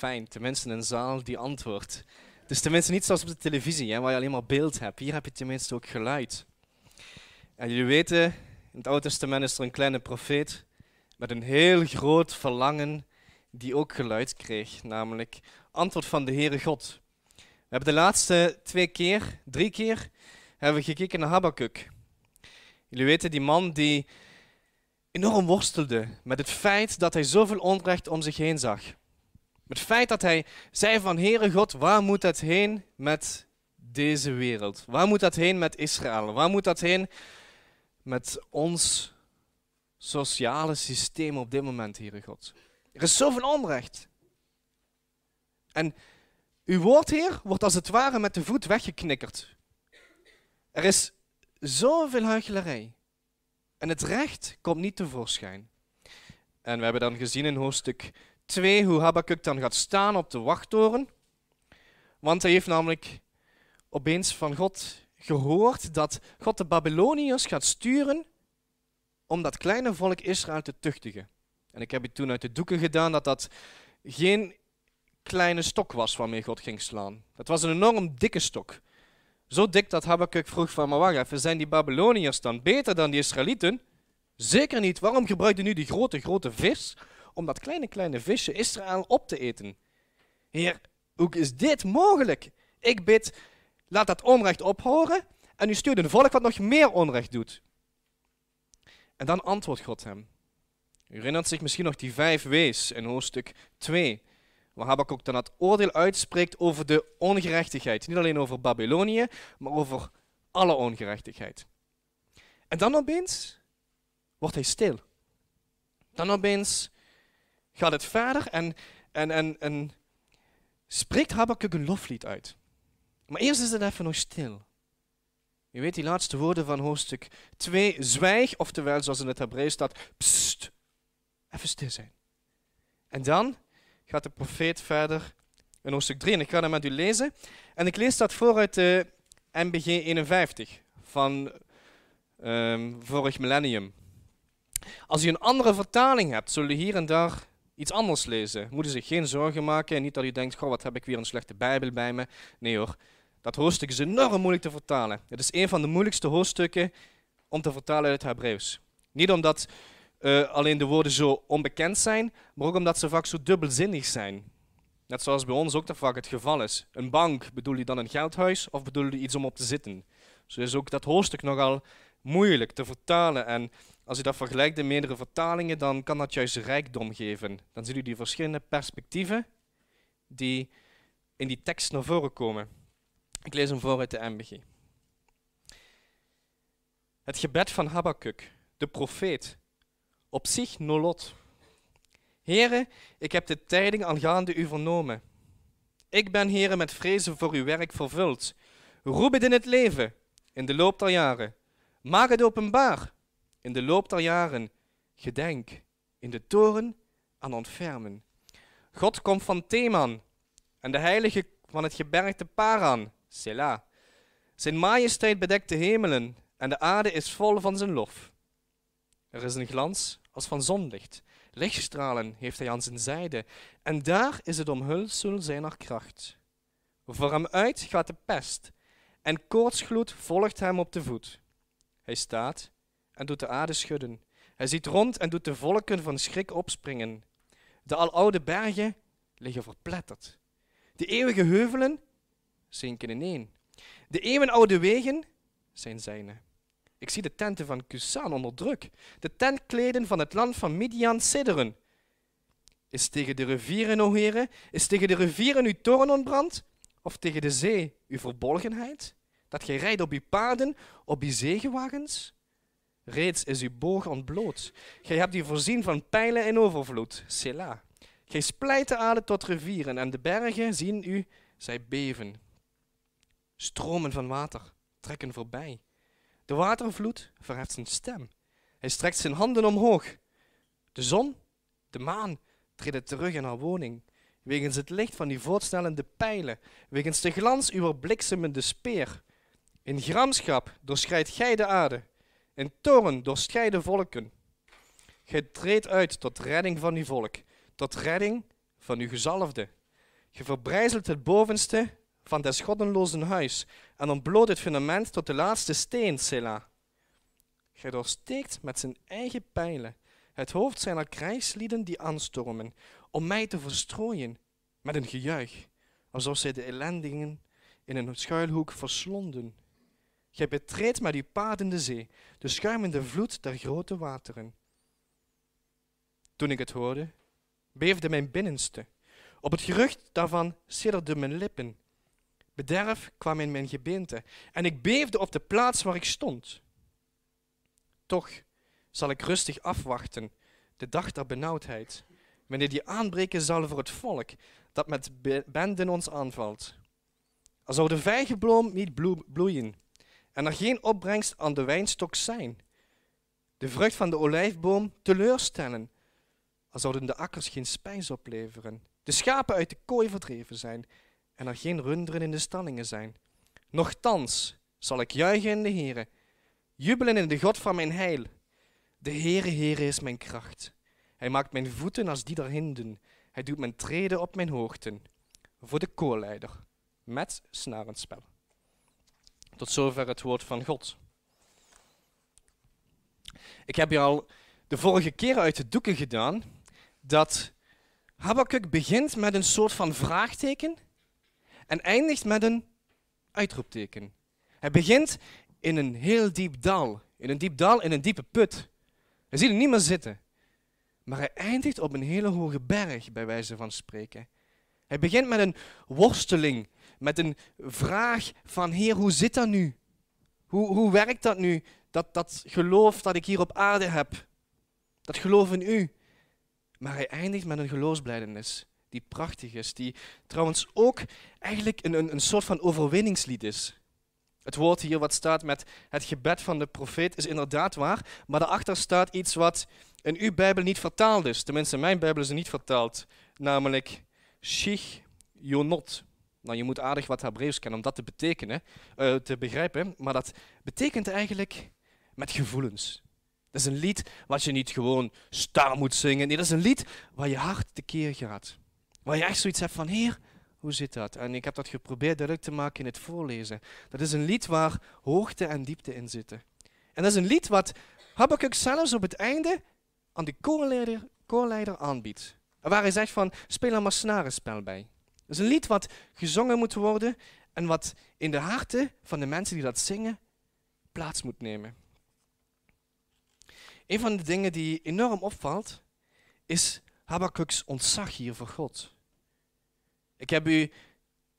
fijn. Tenminste, een zaal die antwoordt. Dus tenminste niet zoals op de televisie, hè, waar je alleen maar beeld hebt. Hier heb je tenminste ook geluid. En jullie weten, in het Oude Testament is er een kleine profeet met een heel groot verlangen die ook geluid kreeg, namelijk antwoord van de Heere God. We hebben de laatste twee keer, drie keer, hebben we gekeken naar Habakuk. Jullie weten, die man die enorm worstelde met het feit dat hij zoveel onrecht om zich heen zag het feit dat hij zei van Heere God, waar moet dat heen met deze wereld? Waar moet dat heen met Israël? Waar moet dat heen met ons sociale systeem op dit moment, Heere God? Er is zoveel onrecht. En uw woord, Heer, wordt als het ware met de voet weggeknikkerd. Er is zoveel huichelarij. En het recht komt niet tevoorschijn. En we hebben dan gezien in hoofdstuk 2 hoe Habakuk dan gaat staan op de wachttoren. Want hij heeft namelijk opeens van God gehoord dat God de Babyloniërs gaat sturen om dat kleine volk Israël te tuchtigen. En ik heb het toen uit de doeken gedaan dat dat geen kleine stok was waarmee God ging slaan. Dat was een enorm dikke stok. Zo dik dat Habakuk vroeg van, maar wacht zijn die Babyloniërs dan beter dan die Israëlieten? Zeker niet. Waarom gebruikt nu die grote, grote vis om dat kleine, kleine visje Israël op te eten. Heer, hoe is dit mogelijk? Ik bid, laat dat onrecht ophoren en u stuurt een volk wat nog meer onrecht doet. En dan antwoordt God hem. U herinnert zich misschien nog die vijf wees in hoofdstuk 2, waar Habakuk dan het oordeel uitspreekt over de ongerechtigheid. Niet alleen over Babylonië, maar over alle ongerechtigheid. En dan opeens wordt hij stil. Dan opeens gaat het verder en, en, en, en spreekt Habakkuk een loflied uit. Maar eerst is het even nog stil. Je weet die laatste woorden van hoofdstuk 2, zwijg, oftewel zoals in het Hebreeuws staat, pst, even stil zijn. En dan gaat de profeet verder in hoofdstuk 3 en ik ga dat met u lezen. En ik lees dat vooruit de MBG 51 van ehm, vorig millennium. Als u een andere vertaling hebt, zullen hier en daar iets anders lezen. Moeten zich geen zorgen maken en niet dat u denkt, goh, wat heb ik weer een slechte Bijbel bij me. Nee hoor, dat hoofdstuk is enorm moeilijk te vertalen. Het is een van de moeilijkste hoofdstukken om te vertalen uit het Hebreeuws. Niet omdat eh, alleen de woorden zo onbekend zijn, maar ook omdat ze vaak zo dubbelzinnig zijn. Net zoals bij ons ook dat vaak het geval is. Een bank, bedoel je dan een geldhuis of bedoel je iets om op te zitten? Zo is ook dat hoofdstuk nogal moeilijk te vertalen en als je dat vergelijkt in meerdere vertalingen, dan kan dat juist rijkdom geven. Dan zien u die verschillende perspectieven die in die tekst naar voren komen. Ik lees hem voor uit de MBG. Het gebed van Habakuk, de profeet. Op zich nolot. Heren, ik heb de tijding aangaande u vernomen. Ik ben, heren, met vrezen voor uw werk vervuld. Roep het in het leven, in de loop der jaren. Maak het openbaar, in de loop der jaren, gedenk in de toren aan ontfermen. God komt van Theman en de heilige van het gebergte Paran, Selah. Zijn majesteit bedekt de hemelen en de aarde is vol van zijn lof. Er is een glans als van zonlicht. Lichtstralen heeft hij aan zijn zijde en daar is het omhulsel zijner kracht. Voor hem uit gaat de pest en koortsgloed volgt hem op de voet. Hij staat en doet de aarde schudden. Hij ziet rond en doet de volken van schrik opspringen. De aloude bergen liggen verpletterd. De eeuwige heuvelen zinken ineen. De eeuwenoude wegen zijn zijne. Ik zie de tenten van Kusan onder druk. De tentkleden van het land van Midian sidderen. Is tegen de rivieren, o heren, is tegen de rivieren uw toren ontbrand? Of tegen de zee uw verbolgenheid? Dat gij rijdt op uw paden, op uw zegenwagens? Reeds is uw boog ontbloot. Gij hebt u voorzien van pijlen en overvloed. Sela. Gij splijt de aarde tot rivieren en de bergen zien u, zij beven. Stromen van water trekken voorbij. De watervloed verheft zijn stem. Hij strekt zijn handen omhoog. De zon, de maan, treden terug in haar woning. Wegens het licht van die voortsnellende pijlen, wegens de glans uw bliksemende speer. In gramschap doorschrijdt gij de aarde. In toren doorscheiden volken. Gij treedt uit tot redding van uw volk, tot redding van uw gezalfde. Ge verbrijzelt het bovenste van des schottenlozen huis en ontbloot het fundament tot de laatste steen, Sela. Gij doorsteekt met zijn eigen pijlen het hoofd zijner krijgslieden die aanstormen, om mij te verstrooien met een gejuich, alsof zij de ellendingen in een schuilhoek verslonden. Gij betreedt met uw paden de zee, de schuimende vloed der grote wateren. Toen ik het hoorde, beefde mijn binnenste. Op het gerucht daarvan sidderden mijn lippen. Bederf kwam in mijn gebeente en ik beefde op de plaats waar ik stond. Toch zal ik rustig afwachten de dag der benauwdheid, wanneer die aanbreken zal voor het volk dat met benden ons aanvalt. Als zou de vijgenbloem niet bloeien, en er geen opbrengst aan de wijnstok zijn. De vrucht van de olijfboom teleurstellen, al zouden de akkers geen spijs opleveren. De schapen uit de kooi verdreven zijn en er geen runderen in de stallingen zijn. Nochtans zal ik juichen in de Heere, jubelen in de God van mijn heil. De Heere, Heere is mijn kracht. Hij maakt mijn voeten als die der hinden. Hij doet mijn treden op mijn hoogten. Voor de koorleider, met snarenspel. Tot zover het woord van God. Ik heb je al de vorige keer uit de doeken gedaan dat Habakkuk begint met een soort van vraagteken en eindigt met een uitroepteken. Hij begint in een heel diep dal, in een diep dal, in een diepe put. Hij ziet hem niet meer zitten. Maar hij eindigt op een hele hoge berg, bij wijze van spreken. Hij begint met een worsteling met een vraag van Heer, hoe zit dat nu? Hoe, hoe werkt dat nu? Dat, dat geloof dat ik hier op aarde heb. Dat geloof in u. Maar hij eindigt met een geloofsblijdenis die prachtig is. Die trouwens ook eigenlijk een, een, een soort van overwinningslied is. Het woord hier wat staat met het gebed van de profeet is inderdaad waar, maar daarachter staat iets wat in uw Bijbel niet vertaald is. Tenminste, in mijn Bijbel is het niet vertaald, namelijk Shich Jonot. Nou, je moet aardig wat Hebreeuws kennen om dat te, betekenen, eh, te begrijpen, maar dat betekent eigenlijk met gevoelens. Dat is een lied wat je niet gewoon star moet zingen. Nee, dat is een lied waar je hart tekeer gaat. Waar je echt zoiets hebt van, heer, hoe zit dat? En ik heb dat geprobeerd duidelijk te maken in het voorlezen. Dat is een lied waar hoogte en diepte in zitten. En dat is een lied wat Habakkuk zelfs op het einde aan de koorleider, koorleider aanbiedt. Waar hij zegt van, speel er maar snarenspel bij. Dat is een lied wat gezongen moet worden en wat in de harten van de mensen die dat zingen plaats moet nemen. Een van de dingen die enorm opvalt is Habakkuk's ontzag hier voor God. Ik heb u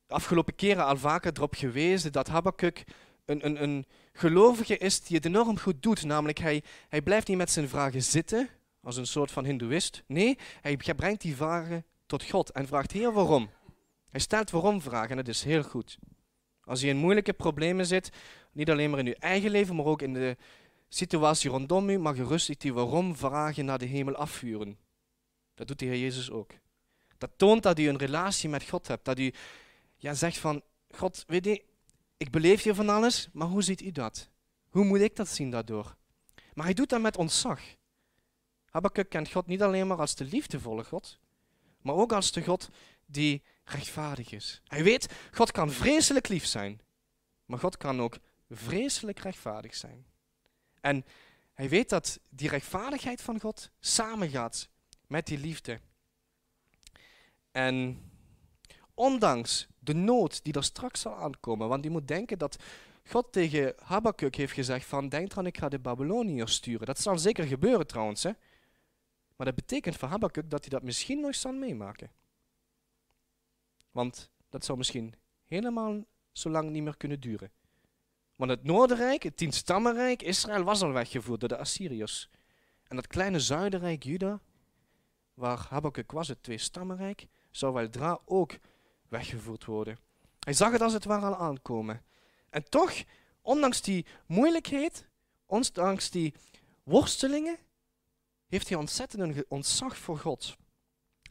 de afgelopen keren al vaker erop gewezen dat Habakkuk een, een, een gelovige is die het enorm goed doet. Namelijk, hij, hij blijft niet met zijn vragen zitten, als een soort van hindoeïst. Nee, hij brengt die vragen tot God en vraagt, Heer, waarom? Hij stelt waarom-vragen en dat is heel goed. Als je in moeilijke problemen zit, niet alleen maar in je eigen leven, maar ook in de situatie rondom u, mag je rustig die waarom-vragen naar de hemel afvuren. Dat doet de Heer Jezus ook. Dat toont dat u een relatie met God hebt. Dat u ja, zegt van, God, weet je, ik beleef hier van alles, maar hoe ziet u dat? Hoe moet ik dat zien daardoor? Maar hij doet dat met ontzag. Habakkuk kent God niet alleen maar als de liefdevolle God, maar ook als de God die rechtvaardig is. Hij weet, God kan vreselijk lief zijn, maar God kan ook vreselijk rechtvaardig zijn. En hij weet dat die rechtvaardigheid van God samengaat met die liefde. En ondanks de nood die er straks zal aankomen, want je moet denken dat God tegen Habakuk heeft gezegd van denk dan ik ga de Babyloniërs sturen. Dat zal zeker gebeuren trouwens. Hè? Maar dat betekent voor Habakuk dat hij dat misschien nog zal meemaken. Want dat zou misschien helemaal zo lang niet meer kunnen duren. Want het Noorderrijk, het Tienstammenrijk, Israël was al weggevoerd door de Assyriërs. En dat kleine Zuidenrijk, Juda, waar Habakkuk was, het Tweestammenrijk, zou weldra ook weggevoerd worden. Hij zag het als het ware al aankomen. En toch, ondanks die moeilijkheid, ondanks die worstelingen, heeft hij ontzettend een ontzag voor God.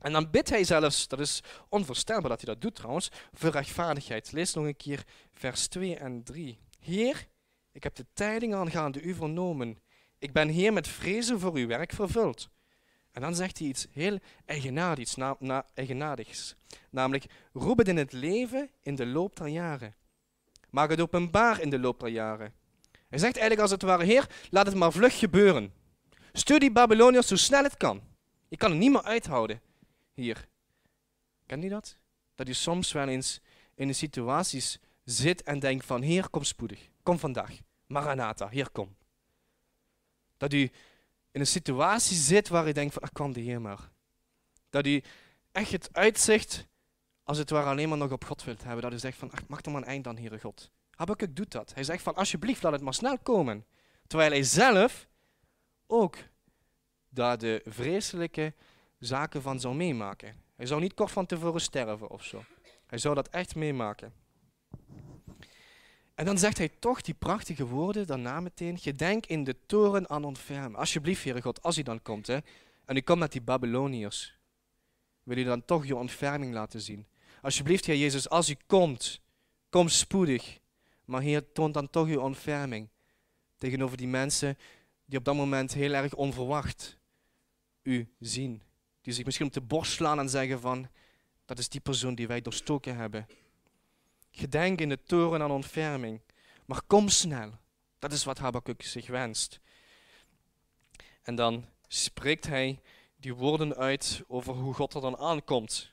En dan bidt hij zelfs, dat is onvoorstelbaar dat hij dat doet trouwens, voor rechtvaardigheid. Lees nog een keer vers 2 en 3. Heer, ik heb de tijding aangaande u vernomen. Ik ben hier met vrezen voor uw werk vervuld. En dan zegt hij iets heel eigenaardigs, na, na, Namelijk, roep het in het leven in de loop der jaren. Maak het openbaar in de loop der jaren. Hij zegt eigenlijk als het ware, Heer, laat het maar vlug gebeuren. Stuur die Babyloniërs zo snel het kan. Ik kan het niet meer uithouden hier. ken u dat? Dat je soms wel eens in de situaties zit en denkt van, hier kom spoedig. Kom vandaag. Maranatha, hier kom. Dat u in een situatie zit waar u denkt van, ah, kwam de Heer maar. Dat u echt het uitzicht, als het ware, alleen maar nog op God wilt hebben. Dat u zegt van, ach, mag er maar een eind aan, hier God. Habakkuk doet dat. Hij zegt van, alsjeblieft, laat het maar snel komen. Terwijl hij zelf ook daar de vreselijke zaken van zou meemaken. Hij zou niet kort van tevoren sterven of zo. Hij zou dat echt meemaken. En dan zegt hij toch die prachtige woorden daarna meteen: Gedenk in de toren aan ontfermen. Alsjeblieft, Heere God, als hij dan komt hè, en u komt met die Babyloniërs, wil u dan toch je ontferming laten zien. Alsjeblieft, Heer Jezus, als u komt, kom spoedig. Maar Heer, toont dan toch uw ontferming tegenover die mensen die op dat moment heel erg onverwacht u zien. Die zich misschien op de borst slaan en zeggen van, dat is die persoon die wij doorstoken hebben. Gedenk in de toren aan ontferming. Maar kom snel. Dat is wat Habakuk zich wenst. En dan spreekt hij die woorden uit over hoe God er dan aankomt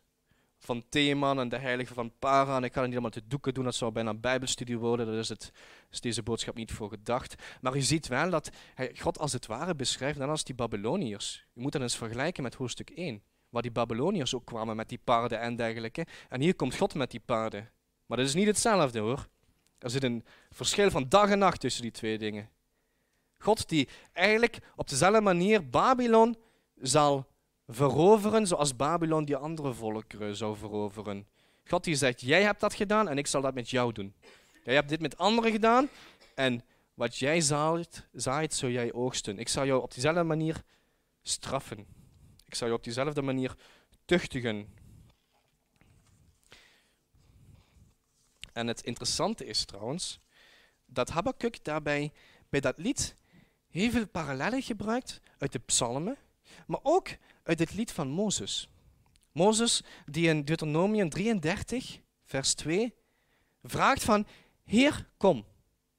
van Theeman en de heilige van Paran. ik ga het niet allemaal te doeken doen, dat zou bijna een bijbelstudie worden. Daar is, het, is deze boodschap niet voor gedacht. Maar u ziet wel dat hij God als het ware beschrijft, dan als die Babyloniërs. U moet dat eens vergelijken met hoofdstuk 1, waar die Babyloniërs ook kwamen met die paarden en dergelijke. En hier komt God met die paarden. Maar dat is niet hetzelfde hoor. Er zit een verschil van dag en nacht tussen die twee dingen. God die eigenlijk op dezelfde manier Babylon zal veroveren zoals Babylon die andere volkeren zou veroveren. God die zegt, jij hebt dat gedaan en ik zal dat met jou doen. Jij hebt dit met anderen gedaan en wat jij zaait, zaait zul jij oogsten. Ik zal jou op diezelfde manier straffen. Ik zal jou op diezelfde manier tuchtigen. En het interessante is trouwens dat Habakkuk daarbij bij dat lied heel veel parallellen gebruikt uit de psalmen maar ook uit het lied van Mozes. Mozes die in Deuteronomium 33, vers 2, vraagt van, Heer, kom.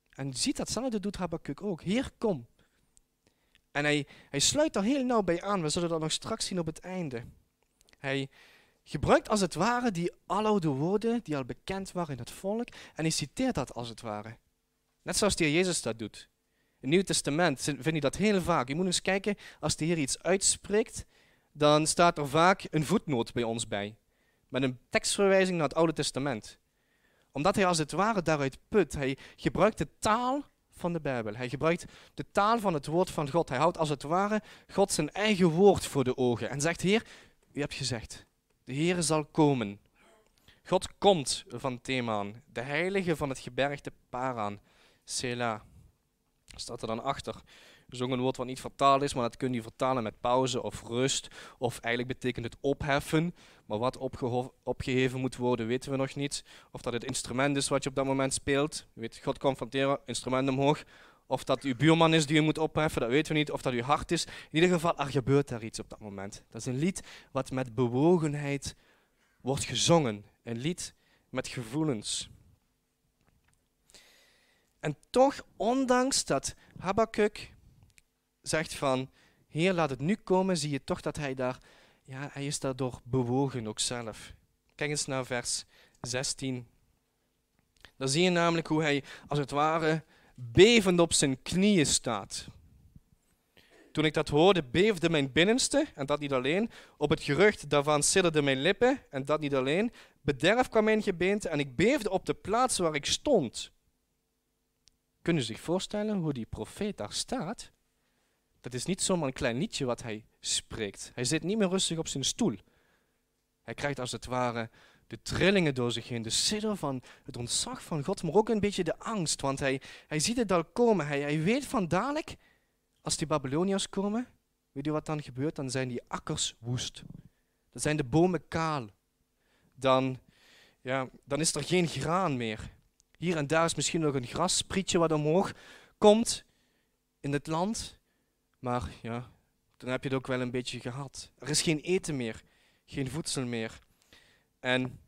En ziet datzelfde doet Habakkuk ook, Heer, kom. En hij, hij sluit daar heel nauw bij aan, we zullen dat nog straks zien op het einde. Hij gebruikt als het ware die aloude woorden die al bekend waren in het volk en hij citeert dat als het ware. Net zoals de Jezus dat doet het Nieuw Testament vind je dat heel vaak. Je moet eens kijken, als de Heer iets uitspreekt, dan staat er vaak een voetnoot bij ons bij. Met een tekstverwijzing naar het Oude Testament. Omdat hij als het ware daaruit put. Hij gebruikt de taal van de Bijbel. Hij gebruikt de taal van het woord van God. Hij houdt als het ware God zijn eigen woord voor de ogen. En zegt, Heer, u hebt gezegd, de Heer zal komen. God komt van Themaan, de heilige van het gebergte Paran, Selah staat er dan achter. Zongen een woord wat niet vertaald is, maar dat kun je vertalen met pauze of rust. Of eigenlijk betekent het opheffen. Maar wat opgeheven moet worden, weten we nog niet. Of dat het instrument is wat je op dat moment speelt. Je weet, God confronteren, instrument omhoog. Of dat uw buurman is die je moet opheffen, dat weten we niet. Of dat uw hart is. In ieder geval, er gebeurt daar iets op dat moment. Dat is een lied wat met bewogenheid wordt gezongen. Een lied met gevoelens. En toch, ondanks dat Habakuk zegt van, Heer, laat het nu komen, zie je toch dat hij daar, ja, hij is daardoor bewogen ook zelf. Kijk eens naar vers 16. Dan zie je namelijk hoe hij, als het ware, bevend op zijn knieën staat. Toen ik dat hoorde, beefde mijn binnenste, en dat niet alleen. Op het gerucht daarvan sidderden mijn lippen, en dat niet alleen. Bederf kwam mijn gebeente, en ik beefde op de plaats waar ik stond. Kunnen je zich voorstellen hoe die profeet daar staat? Dat is niet zomaar een klein liedje wat hij spreekt. Hij zit niet meer rustig op zijn stoel. Hij krijgt als het ware de trillingen door zich heen, de sidder van het ontzag van God, maar ook een beetje de angst, want hij, hij ziet het al komen. Hij, hij weet van dadelijk, als die Babyloniërs komen, weet je wat dan gebeurt? Dan zijn die akkers woest. Dan zijn de bomen kaal. Dan, ja, dan is er geen graan meer. Hier en daar is misschien nog een grassprietje wat omhoog komt in het land. Maar ja, dan heb je het ook wel een beetje gehad. Er is geen eten meer, geen voedsel meer. En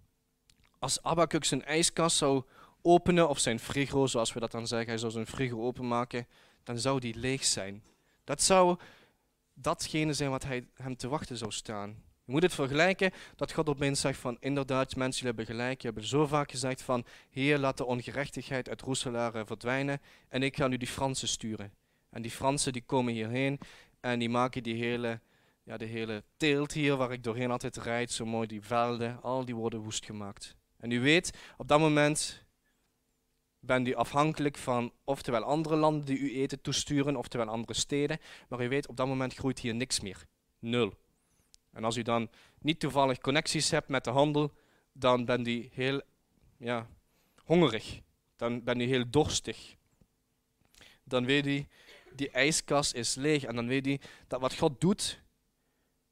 als Abakuk zijn ijskast zou openen, of zijn frigo, zoals we dat dan zeggen, hij zou zijn frigo openmaken, dan zou die leeg zijn. Dat zou datgene zijn wat hij, hem te wachten zou staan. Je moet het vergelijken dat God op opeens zegt van inderdaad, mensen hebben gelijk. Je hebt zo vaak gezegd van heer, laat de ongerechtigheid uit Roeselaar verdwijnen en ik ga nu die Fransen sturen. En die Fransen die komen hierheen en die maken die hele, ja, de hele teelt hier waar ik doorheen altijd rijd, zo mooi die velden, al die worden woest gemaakt. En u weet, op dat moment bent u afhankelijk van oftewel andere landen die u eten toesturen, oftewel andere steden. Maar u weet, op dat moment groeit hier niks meer. Nul. En als u dan niet toevallig connecties hebt met de handel, dan bent u heel ja, hongerig. Dan bent u heel dorstig. Dan weet u, die ijskast is leeg. En dan weet u dat wat God doet,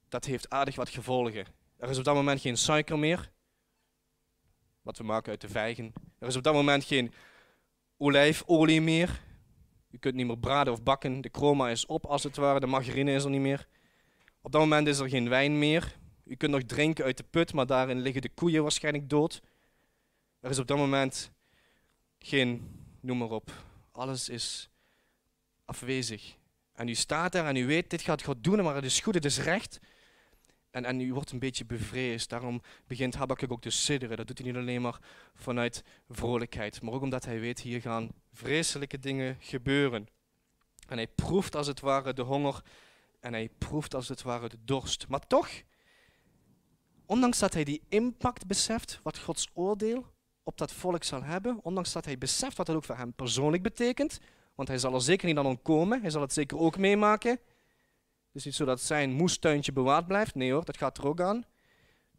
dat heeft aardig wat gevolgen. Er is op dat moment geen suiker meer, wat we maken uit de vijgen. Er is op dat moment geen olijfolie meer. U kunt niet meer braden of bakken. De chroma is op als het ware, de margarine is er niet meer. Op dat moment is er geen wijn meer. U kunt nog drinken uit de put, maar daarin liggen de koeien waarschijnlijk dood. Er is op dat moment geen, noem maar op. Alles is afwezig. En u staat daar en u weet, dit gaat God doen, maar het is goed, het is recht. En, en u wordt een beetje bevreesd. Daarom begint Habakuk ook te sidderen. Dat doet hij niet alleen maar vanuit vrolijkheid, maar ook omdat hij weet, hier gaan vreselijke dingen gebeuren. En hij proeft als het ware de honger en hij proeft als het ware de dorst. Maar toch, ondanks dat hij die impact beseft wat Gods oordeel op dat volk zal hebben, ondanks dat hij beseft wat dat ook voor hem persoonlijk betekent, want hij zal er zeker niet aan ontkomen, hij zal het zeker ook meemaken. Het is niet zo dat zijn moestuintje bewaard blijft, nee hoor, dat gaat er ook aan.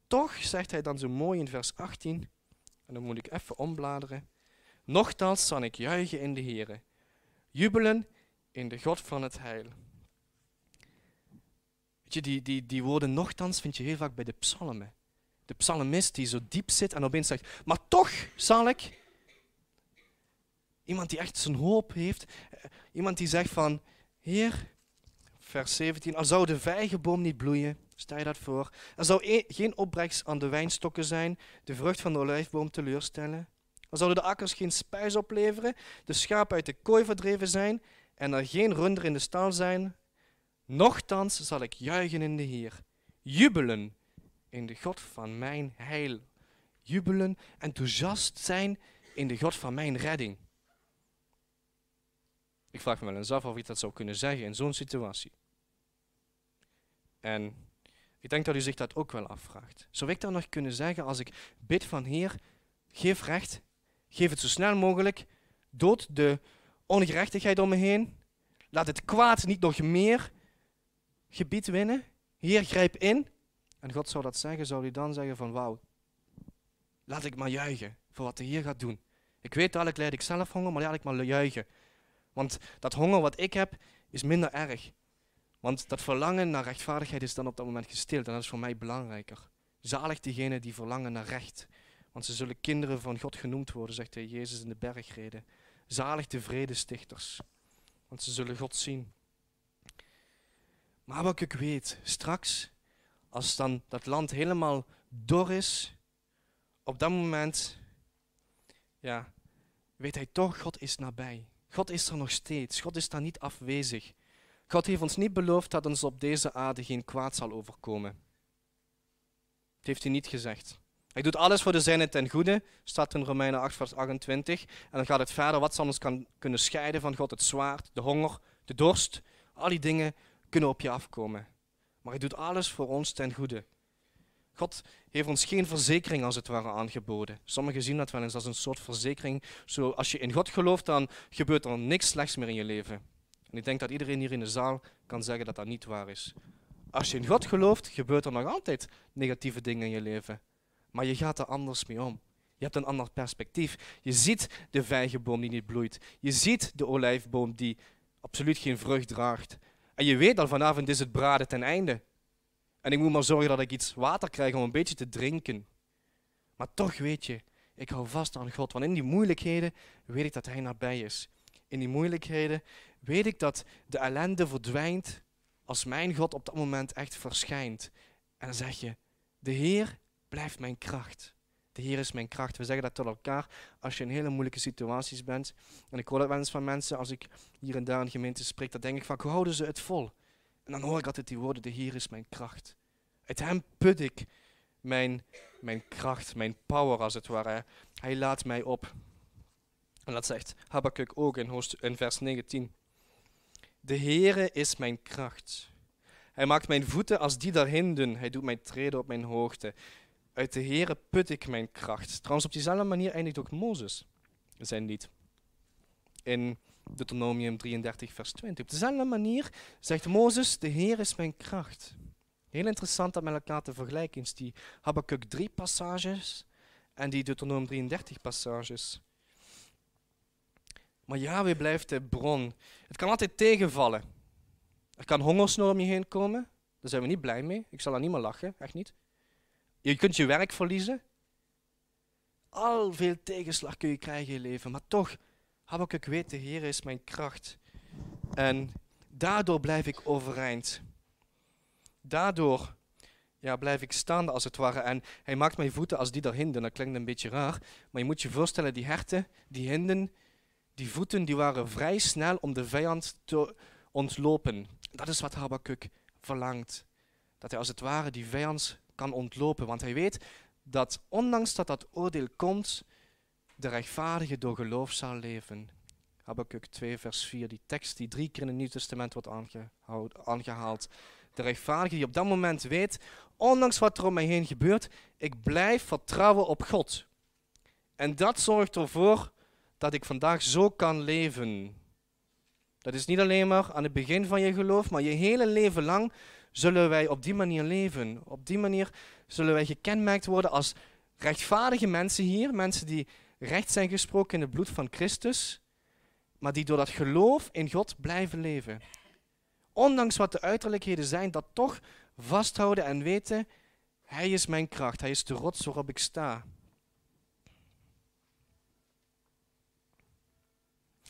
Toch zegt hij dan zo mooi in vers 18, en dan moet ik even ombladeren. Nochtans zal ik juichen in de Heere, jubelen in de God van het heil die, die, die woorden nochtans vind je heel vaak bij de psalmen. De psalmist die zo diep zit en opeens zegt, maar toch zal ik. Iemand die echt zijn hoop heeft. Eh, iemand die zegt van, Heer, vers 17, al zou de vijgenboom niet bloeien, stel je dat voor. Er zou e-, geen opbreks aan de wijnstokken zijn, de vrucht van de olijfboom teleurstellen. als zouden de akkers geen spijs opleveren, de schapen uit de kooi verdreven zijn en er geen runder in de stal zijn. Nochtans zal ik juichen in de Heer, jubelen in de God van mijn heil, jubelen, enthousiast zijn in de God van mijn redding. Ik vraag me wel eens af of ik dat zou kunnen zeggen in zo'n situatie. En ik denk dat u zich dat ook wel afvraagt. Zou ik dat nog kunnen zeggen als ik bid van Heer, geef recht, geef het zo snel mogelijk, dood de ongerechtigheid om me heen, laat het kwaad niet nog meer gebied winnen. Hier grijp in. En God zou dat zeggen, zou hij dan zeggen van wauw, laat ik maar juichen voor wat hij hier gaat doen. Ik weet dadelijk leid ik zelf honger, maar laat ik maar juichen. Want dat honger wat ik heb, is minder erg. Want dat verlangen naar rechtvaardigheid is dan op dat moment gestild. En dat is voor mij belangrijker. Zalig diegenen die verlangen naar recht. Want ze zullen kinderen van God genoemd worden, zegt hij, Jezus in de bergreden. Zalig de vredestichters. Want ze zullen God zien. Maar wat ik weet, straks, als dan dat land helemaal door is, op dat moment, ja, weet hij toch, God is nabij. God is er nog steeds. God is daar niet afwezig. God heeft ons niet beloofd dat ons op deze aarde geen kwaad zal overkomen. Dat heeft hij niet gezegd. Hij doet alles voor de zijne ten goede, staat in Romeinen 8, vers 28. En dan gaat het verder, wat zal ons kan, kunnen scheiden van God? Het zwaard, de honger, de dorst, al die dingen kunnen op je afkomen. Maar hij doet alles voor ons ten goede. God heeft ons geen verzekering als het ware aangeboden. Sommigen zien dat wel eens als een soort verzekering. Zo, als je in God gelooft, dan gebeurt er niks slechts meer in je leven. En ik denk dat iedereen hier in de zaal kan zeggen dat dat niet waar is. Als je in God gelooft, gebeurt er nog altijd negatieve dingen in je leven. Maar je gaat er anders mee om. Je hebt een ander perspectief. Je ziet de vijgenboom die niet bloeit. Je ziet de olijfboom die absoluut geen vrucht draagt. En je weet al, vanavond is het braden ten einde. En ik moet maar zorgen dat ik iets water krijg om een beetje te drinken. Maar toch weet je, ik hou vast aan God. Want in die moeilijkheden weet ik dat Hij nabij is. In die moeilijkheden weet ik dat de ellende verdwijnt als mijn God op dat moment echt verschijnt. En dan zeg je, de Heer blijft mijn kracht. Hier is mijn kracht. We zeggen dat tot elkaar als je in hele moeilijke situaties bent. En ik hoor dat wel eens van mensen als ik hier en daar een gemeente spreek. Dan denk ik van, hoe houden ze het vol? En dan hoor ik altijd die woorden, de Heer is mijn kracht. Uit hem put ik mijn, mijn kracht, mijn power als het ware. Hij laat mij op. En dat zegt Habakkuk ook in, vers 19. De Heere is mijn kracht. Hij maakt mijn voeten als die daar hinden. Hij doet mijn treden op mijn hoogte. Uit de Heere put ik mijn kracht. Trouwens, op diezelfde manier eindigt ook Mozes zijn lied. In Deuteronomium 33, vers 20. Op dezelfde manier zegt Mozes, de Heer is mijn kracht. Heel interessant dat met elkaar te vergelijken is die Habakkuk 3 passages en die Deuteronomium 33 passages. Maar Yahweh blijft de bron. Het kan altijd tegenvallen. Er kan hongersnood om je heen komen. Daar zijn we niet blij mee. Ik zal daar niet meer lachen, echt niet. Je kunt je werk verliezen. Al veel tegenslag kun je krijgen in je leven. Maar toch, Habakkuk weet, de Heer is mijn kracht. En daardoor blijf ik overeind. Daardoor ja, blijf ik staan als het ware. En hij maakt mijn voeten als die daar hinden. Dat klinkt een beetje raar. Maar je moet je voorstellen, die herten, die hinden, die voeten, die waren vrij snel om de vijand te ontlopen. Dat is wat Habakkuk verlangt. Dat hij als het ware die vijand kan ontlopen, want hij weet dat ondanks dat dat oordeel komt, de rechtvaardige door geloof zal leven. Habakkuk 2, vers 4, die tekst die drie keer in het Nieuw Testament wordt aangehaald. De rechtvaardige die op dat moment weet, ondanks wat er om mij heen gebeurt, ik blijf vertrouwen op God. En dat zorgt ervoor dat ik vandaag zo kan leven. Dat is niet alleen maar aan het begin van je geloof, maar je hele leven lang zullen wij op die manier leven. Op die manier zullen wij gekenmerkt worden als rechtvaardige mensen hier, mensen die recht zijn gesproken in het bloed van Christus, maar die door dat geloof in God blijven leven. Ondanks wat de uiterlijkheden zijn, dat toch vasthouden en weten, Hij is mijn kracht, Hij is de rots waarop ik sta.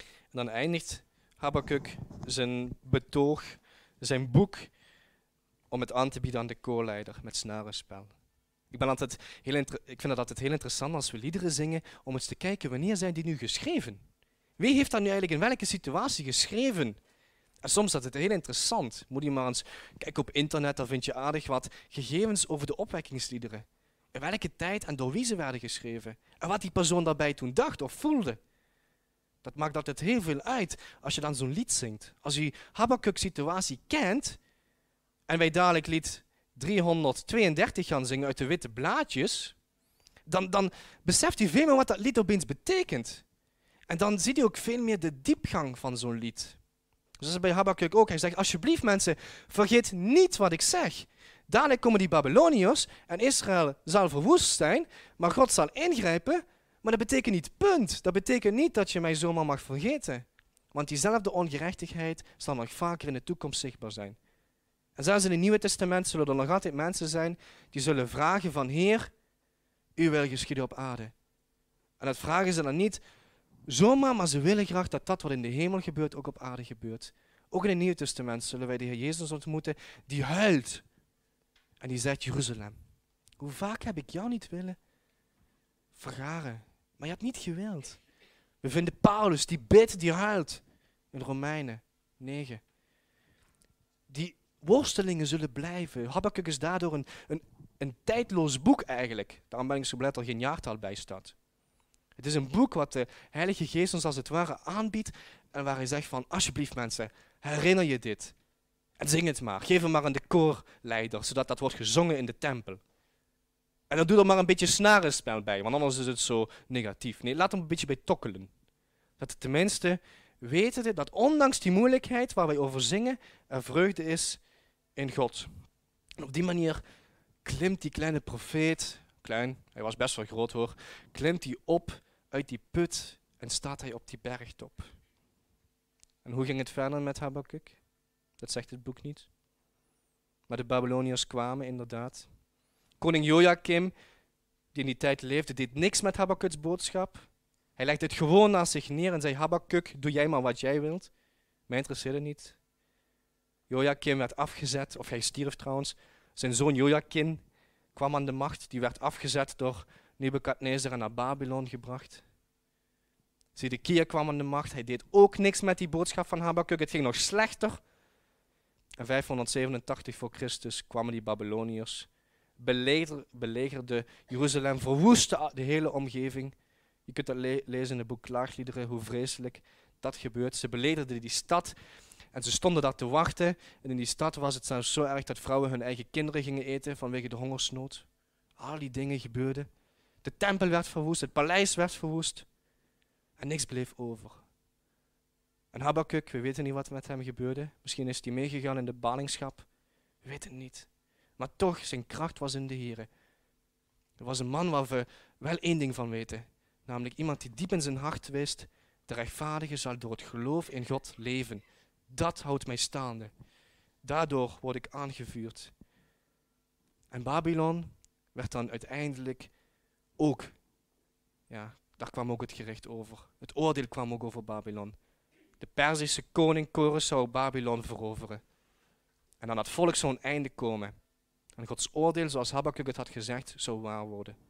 En dan eindigt Habakuk zijn betoog, zijn boek om het aan te bieden aan de koorleider met snarenspel. Ik, ben altijd heel ik vind het altijd heel interessant als we liederen zingen om eens te kijken wanneer zijn die nu geschreven. Wie heeft dat nu eigenlijk in welke situatie geschreven? En soms is het heel interessant. Moet je maar eens kijken op internet, dan vind je aardig wat gegevens over de opwekkingsliederen. In welke tijd en door wie ze werden geschreven. En wat die persoon daarbij toen dacht of voelde. Dat maakt altijd heel veel uit als je dan zo'n lied zingt. Als je Habakkuk's situatie kent, en wij dadelijk lied 332 gaan zingen uit de witte blaadjes, dan, dan beseft u veel meer wat dat lied opeens betekent. En dan ziet u ook veel meer de diepgang van zo'n lied. Dus bij Habakkuk ook. Hij zegt, alsjeblieft mensen, vergeet niet wat ik zeg. Dadelijk komen die Babyloniërs en Israël zal verwoest zijn, maar God zal ingrijpen. Maar dat betekent niet punt. Dat betekent niet dat je mij zomaar mag vergeten. Want diezelfde ongerechtigheid zal nog vaker in de toekomst zichtbaar zijn. En zelfs in het Nieuwe Testament zullen er nog altijd mensen zijn die zullen vragen van Heer, u wil geschieden op aarde. En dat vragen ze dan niet zomaar, maar ze willen graag dat dat wat in de hemel gebeurt ook op aarde gebeurt. Ook in het Nieuwe Testament zullen wij de Heer Jezus ontmoeten die huilt en die zegt Jeruzalem. Hoe vaak heb ik jou niet willen vergaren, maar je hebt niet gewild. We vinden Paulus die bidt, die huilt in Romeinen 9. Die worstelingen zullen blijven. Habakkuk is daardoor een, een, een tijdloos boek eigenlijk. Daarom ben ik zo blij dat er geen jaartal bij staat. Het is een boek wat de Heilige Geest ons als het ware aanbiedt en waar hij zegt van, alsjeblieft mensen, herinner je dit. En zing het maar. Geef hem maar een decorleider zodat dat wordt gezongen in de tempel. En dan doe er maar een beetje snarenspel bij, want anders is het zo negatief. Nee, laat hem een beetje bij tokkelen. Dat tenminste weten dat ondanks die moeilijkheid waar wij over zingen, er vreugde is in God. En op die manier klimt die kleine profeet, klein, hij was best wel groot hoor, klimt hij op uit die put en staat hij op die bergtop. En hoe ging het verder met Habakuk? Dat zegt het boek niet. Maar de Babyloniërs kwamen inderdaad. Koning Joachim, die in die tijd leefde, deed niks met Habakkuk's boodschap. Hij legde het gewoon naast zich neer en zei: Habakkuk, doe jij maar wat jij wilt. Mij interesseerde niet Joachim werd afgezet, of hij stierf trouwens. Zijn zoon Joachim kwam aan de macht, die werd afgezet door Nebukadnezar en naar Babylon gebracht. Zedekia kwam aan de macht, hij deed ook niks met die boodschap van Habakuk, het ging nog slechter. In 587 voor Christus kwamen die Babyloniërs, beleger, belegerden Jeruzalem, verwoesten de hele omgeving. Je kunt dat lezen in het boek Klaagliederen, hoe vreselijk dat gebeurt. Ze belegerden die stad en ze stonden daar te wachten. En in die stad was het zelfs zo erg dat vrouwen hun eigen kinderen gingen eten vanwege de hongersnood. Al die dingen gebeurden. De tempel werd verwoest, het paleis werd verwoest. En niks bleef over. En Habakuk, we weten niet wat met hem gebeurde. Misschien is hij meegegaan in de balingschap. We weten het niet. Maar toch, zijn kracht was in de Here. Er was een man waar we wel één ding van weten. Namelijk iemand die diep in zijn hart wist, de rechtvaardige zal door het geloof in God leven. Dat houdt mij staande. Daardoor word ik aangevuurd. En Babylon werd dan uiteindelijk ook, ja, daar kwam ook het gerecht over. Het oordeel kwam ook over Babylon. De Perzische koning Cyrus zou Babylon veroveren. En aan het volk zo'n einde komen. En Gods oordeel, zoals Habakkuk het had gezegd, zou waar worden.